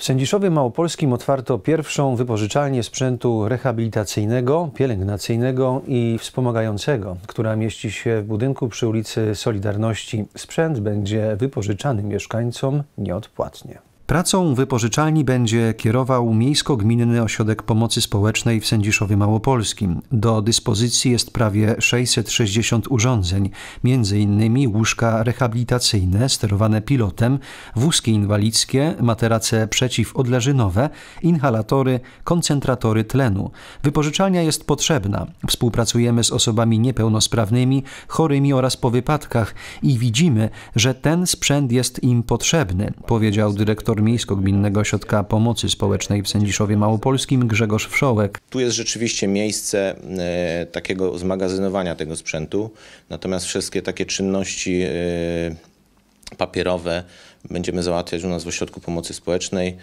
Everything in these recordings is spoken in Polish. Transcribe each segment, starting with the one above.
W Sędziszowie Małopolskim otwarto pierwszą wypożyczalnię sprzętu rehabilitacyjnego, pielęgnacyjnego i wspomagającego, która mieści się w budynku przy ulicy Solidarności. Sprzęt będzie wypożyczany mieszkańcom nieodpłatnie. Pracą wypożyczalni będzie kierował Miejsko-Gminny Ośrodek Pomocy Społecznej w Sędziszowie Małopolskim. Do dyspozycji jest prawie 660 urządzeń, m.in. łóżka rehabilitacyjne sterowane pilotem, wózki inwalidzkie, materace przeciwodleżynowe, inhalatory, koncentratory tlenu. Wypożyczalnia jest potrzebna. Współpracujemy z osobami niepełnosprawnymi, chorymi oraz po wypadkach i widzimy, że ten sprzęt jest im potrzebny, powiedział dyrektor dyrektor Miejsko-Gminnego Ośrodka Pomocy Społecznej w Sędziszowie Małopolskim Grzegorz Wszołek. Tu jest rzeczywiście miejsce e, takiego zmagazynowania tego sprzętu, natomiast wszystkie takie czynności e, papierowe, będziemy załatwiać u nas w Ośrodku Pomocy Społecznej e,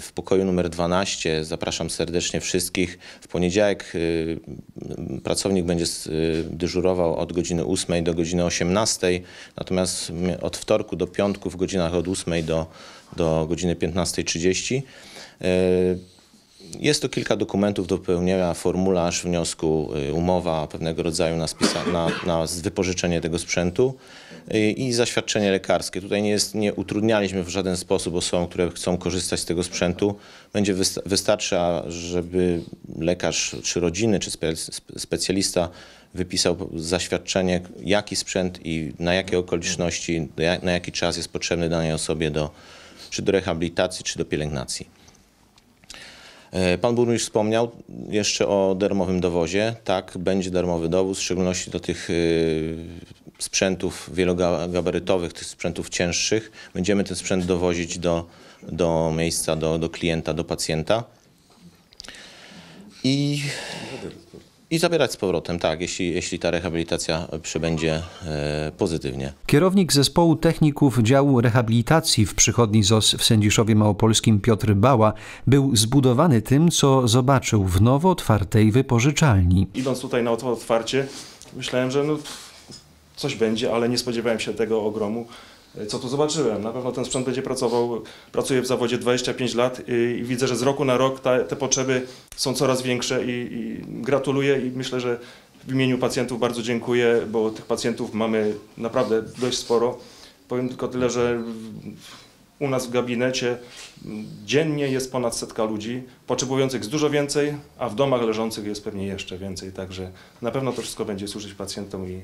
w pokoju numer 12. Zapraszam serdecznie wszystkich. W poniedziałek e, pracownik będzie e, dyżurował od godziny 8 do godziny 18, natomiast od wtorku do piątku w godzinach od 8 do, do godziny 15.30. Jest tu kilka dokumentów do wypełnienia, formularz wniosku, y, umowa pewnego rodzaju na, na, na wypożyczenie tego sprzętu y, i zaświadczenie lekarskie. Tutaj nie, jest, nie utrudnialiśmy w żaden sposób osobom, które chcą korzystać z tego sprzętu. Będzie wysta żeby lekarz czy rodziny, czy spe specjalista wypisał zaświadczenie, jaki sprzęt i na jakie okoliczności, na jaki czas jest potrzebny danej osobie do, czy do rehabilitacji, czy do pielęgnacji. E, pan burmistrz wspomniał jeszcze o darmowym dowozie. Tak, będzie darmowy dowóz, w szczególności do tych e, sprzętów wielogabarytowych, tych sprzętów cięższych. Będziemy ten sprzęt dowozić do, do miejsca, do, do klienta, do pacjenta. I i zabierać z powrotem, tak, jeśli, jeśli ta rehabilitacja przybędzie e, pozytywnie. Kierownik zespołu techników działu rehabilitacji w przychodni ZOS w Sędziszowie Małopolskim Piotr Bała był zbudowany tym, co zobaczył w nowo otwartej wypożyczalni. Idąc tutaj na otwarcie, myślałem, że no, coś będzie, ale nie spodziewałem się tego ogromu co tu zobaczyłem. Na pewno ten sprzęt będzie pracował, pracuję w zawodzie 25 lat i, widzę, że z roku na rok ta, te potrzeby są coraz większe i, i gratuluję i myślę, że w imieniu pacjentów bardzo dziękuję, bo tych pacjentów mamy naprawdę dość sporo. Powiem tylko tyle, że u nas w gabinecie dziennie jest ponad setka ludzi, potrzebujących jest dużo więcej, a w domach leżących jest pewnie jeszcze więcej, także na pewno to wszystko będzie służyć pacjentom i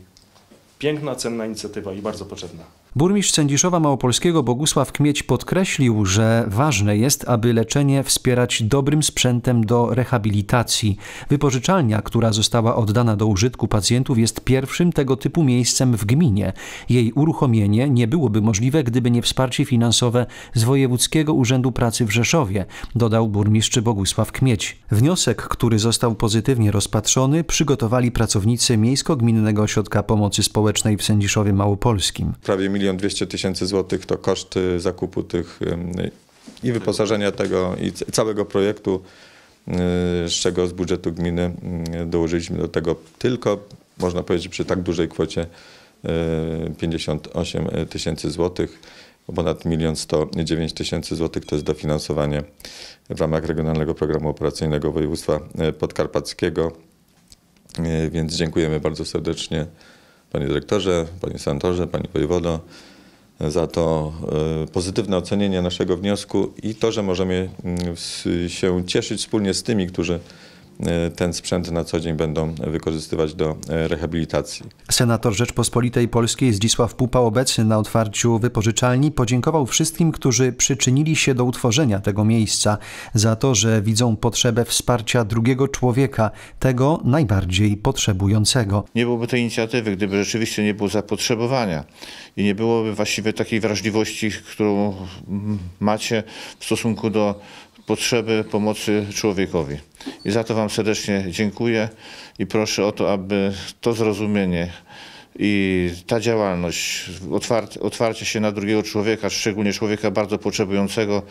piękna, cenna inicjatywa i bardzo potrzebna. Burmistrz Sędziszowa Małopolskiego Bogusław Kmieć podkreślił, że ważne jest, aby leczenie wspierać dobrym sprzętem do rehabilitacji. Wypożyczalnia, która została oddana do użytku pacjentów, jest pierwszym tego typu miejscem w gminie. Jej uruchomienie nie byłoby możliwe, gdyby nie wsparcie finansowe z Wojewódzkiego Urzędu Pracy w Rzeszowie, dodał burmistrz Bogusław Kmieć. Wniosek, który został pozytywnie rozpatrzony, przygotowali pracownicy Miejsko-Gminnego Ośrodka Pomocy Społecznej społecznej w Sędziszowie Małopolskim. Prawie milion dwieście tysięcy złotych to koszty zakupu tych i wyposażenia tego i całego projektu, y, z czego z budżetu gminy dołożyliśmy do tego tylko, można powiedzieć, przy tak dużej kwocie 58 y, tysięcy złotych ponad 1 109 tysięcy złotych to jest dofinansowanie w ramach Regionalnego Programu Operacyjnego Województwa y, Podkarpackiego. Więc dziękujemy bardzo serdecznie panie dyrektorze, panie senatorze, pani wojewodo za to e, pozytywne ocenienie naszego wniosku i to, że możemy mm, się cieszyć wspólnie z tymi, którzy E, ten sprzęt na co dzień będą wykorzystywać do e, rehabilitacji. Senator Rzeczpospolitej Polskiej Zdzisław Pupa obecny na otwarciu wypożyczalni podziękował wszystkim, którzy przyczynili się do utworzenia tego miejsca za to, że widzą potrzebę wsparcia drugiego człowieka, tego najbardziej potrzebującego. Nie byłoby tej inicjatywy, gdyby rzeczywiście nie było zapotrzebowania i nie byłoby właściwie takiej wrażliwości, którą macie w stosunku do potrzeby pomocy człowiekowi. I za to Wam serdecznie dziękuję i proszę o to, aby to zrozumienie i ta działalność, otwarcie, się na drugiego człowieka, szczególnie człowieka bardzo potrzebującego,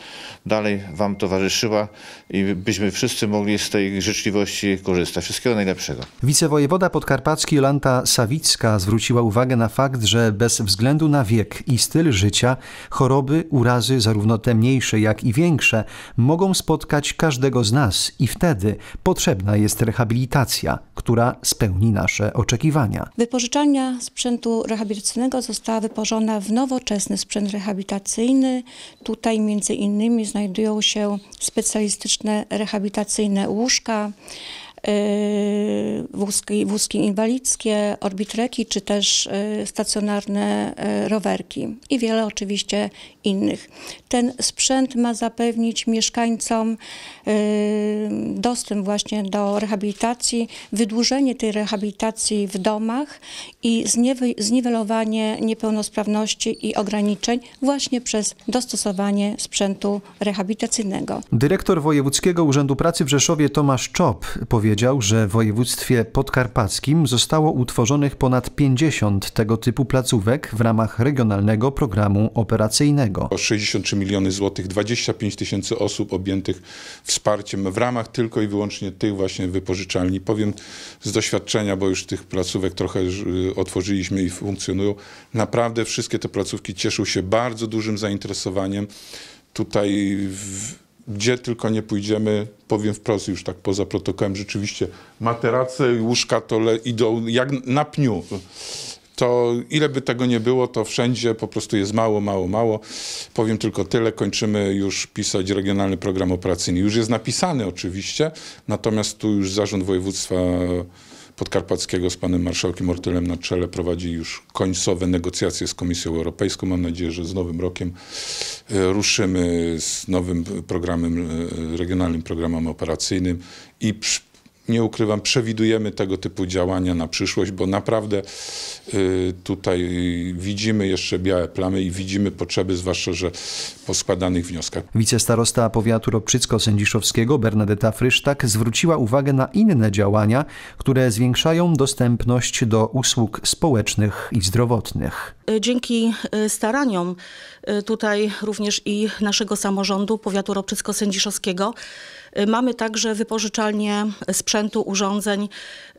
dalej Wam towarzyszyła i byśmy wszyscy mogli z tej życzliwości korzystać. Wszystkiego najlepszego. Wicewojewoda podkarpacki Jolanta Sawicka zwróciła uwagę na fakt, że bez względu na wiek i styl życia, choroby, urazy, zarówno te mniejsze, jak i większe, mogą spotkać każdego z nas i wtedy potrzebna jest rehabilitacja, która spełni nasze oczekiwania. Wypożyczalnia sprzętu rehabilitacyjnego została wyporzona w nowoczesny sprzęt rehabilitacyjny. Tutaj między innymi znajdują się specjalistyczne rehabilitacyjne łóżka, Y, wózki, wózki inwalidzkie, orbitreki czy też y, stacjonarne y, rowerki i wiele oczywiście innych. Ten sprzęt ma zapewnić mieszkańcom dostęp właśnie do rehabilitacji, wydłużenie tej rehabilitacji w domach i zniwelowanie niepełnosprawności i ograniczeń właśnie przez dostosowanie sprzętu rehabilitacyjnego. Dyrektor Wojewódzkiego Urzędu Pracy w Rzeszowie Tomasz Czop powiedział, powiedział, że w województwie podkarpackim zostało utworzonych ponad 50 tego typu placówek w ramach regionalnego programu operacyjnego. O 63 miliony złotych, 25 tysięcy osób objętych wsparciem w ramach tylko i wyłącznie tych właśnie wypożyczalni. Powiem z doświadczenia, bo już tych placówek trochę y, otworzyliśmy i funkcjonują. Naprawdę wszystkie te placówki cieszą się bardzo dużym zainteresowaniem. Tutaj w gdzie tylko nie pójdziemy, powiem wprost już tak poza protokołem, rzeczywiście materace i łóżka to idą jak na pniu. To ile by tego nie było, to wszędzie po prostu jest mało, mało, mało. Powiem tylko tyle, kończymy już pisać regionalny program operacyjny. Już jest napisany oczywiście, natomiast tu już zarząd województwa Podkarpackiego z panem marszałkiem Ortylem na czele prowadzi już końcowe negocjacje z Komisją Europejską. Mam nadzieję, że z nowym rokiem e, ruszymy z nowym programem, e, regionalnym programem operacyjnym i przy nie ukrywam, przewidujemy tego typu działania na przyszłość, bo naprawdę y, tutaj widzimy jeszcze białe plamy i widzimy potrzeby, zwłaszcza, że po składanych wnioskach. Wicestarosta powiatu Ropczycko-Sędziszowskiego Bernadetta Frysztak zwróciła uwagę na inne działania, które zwiększają dostępność do usług społecznych i zdrowotnych. E, dzięki e, staraniom e, tutaj również i naszego samorządu powiatu ropczycko-sędziszowskiego mamy także wypożyczalnię sprzętu, urządzeń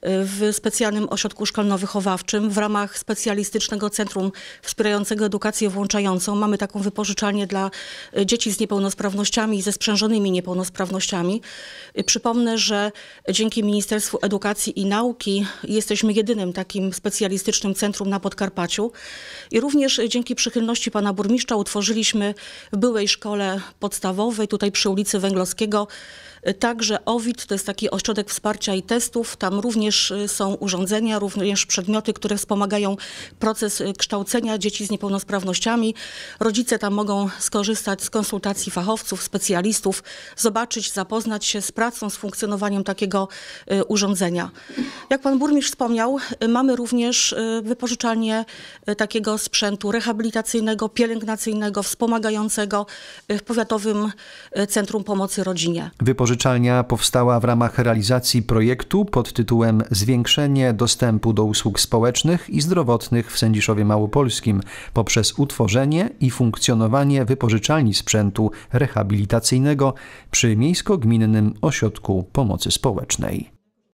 w specjalnym ośrodku szkolno-wychowawczym w ramach specjalistycznego centrum wspierającego edukację włączającą. Mamy taką wypożyczalnię dla dzieci z niepełnosprawnościami i ze sprzężonymi niepełnosprawnościami. Przypomnę, że dzięki Ministerstwu Edukacji i Nauki jesteśmy jedynym takim specjalistycznym centrum na Podkarpaciu. I również dzięki przychylności pana burmistrza utworzyliśmy w byłej szkole podstawowej, tutaj przy ulicy Węglowskiego, Także OWID to jest taki ośrodek wsparcia i testów. Tam również y, są urządzenia, również przedmioty, które wspomagają proces y, kształcenia dzieci z niepełnosprawnościami. Rodzice tam mogą skorzystać z konsultacji fachowców, specjalistów, zobaczyć, zapoznać się z pracą, z funkcjonowaniem takiego y, urządzenia. Jak pan burmistrz wspomniał, mamy również wypożyczalnię takiego sprzętu rehabilitacyjnego, pielęgnacyjnego, wspomagającego w Powiatowym Centrum Pomocy Rodzinie. Wypoży Pożyczalnia powstała w ramach realizacji projektu pod tytułem Zwiększenie dostępu do usług społecznych i zdrowotnych w Sędziszowie Małopolskim poprzez utworzenie i funkcjonowanie wypożyczalni sprzętu rehabilitacyjnego przy miejsko-gminnym ośrodku pomocy społecznej.